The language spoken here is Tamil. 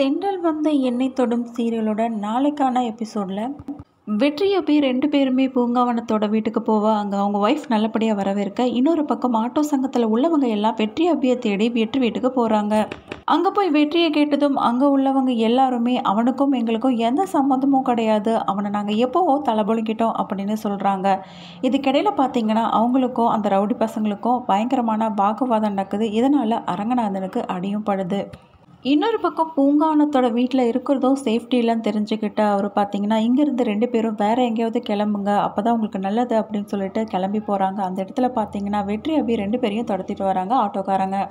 தென்றல் வந்த எண்ணெய் தொடும் சீரியலோட நாளைக்கான எபிசோடில் வெற்றி போய் ரெண்டு பேருமே பூங்காவனத்தோட வீட்டுக்கு போவா அங்கே அவங்க ஒய்ஃப் நல்லபடியாக வரவேற்க இன்னொரு பக்கம் ஆட்டோ சங்கத்தில் உள்ளவங்க எல்லாம் வெற்றி அபியை தேடி வெற்றி வீட்டுக்கு போகிறாங்க அங்கே போய் வெற்றியை கேட்டதும் அங்கே உள்ளவங்க எல்லாருமே அவனுக்கும் எங்களுக்கும் எந்த சம்மந்தமும் கிடையாது அவனை நாங்கள் எப்போவோ தலைபொலிக்கிட்டோம் அப்படின்னு சொல்கிறாங்க இதுக்கிடையில் பார்த்தீங்கன்னா அவங்களுக்கும் அந்த ரவுடி பசங்களுக்கும் பயங்கரமான வாக்குவாதம் நடக்குது இதனால் அரங்கநாதனுக்கு அடியும் படுது இன்னொரு பக்கம் பூங்கானத்தோட வீட்டில் இருக்கிறதும் சேஃப்டிலாம் தெரிஞ்சுக்கிட்டு அவர் பார்த்தீங்கன்னா இங்கேருந்து ரெண்டு பேரும் வேறு எங்கேயாவது கிளம்புங்க அப்போ தான் உங்களுக்கு நல்லது அப்படின்னு சொல்லிட்டு கிளம்பி போகிறாங்க அந்த இடத்துல பார்த்தீங்கன்னா வெற்றி அபி ரெண்டு பேரையும் தொடர்த்திட்டு வராங்க ஆட்டோக்காரங்க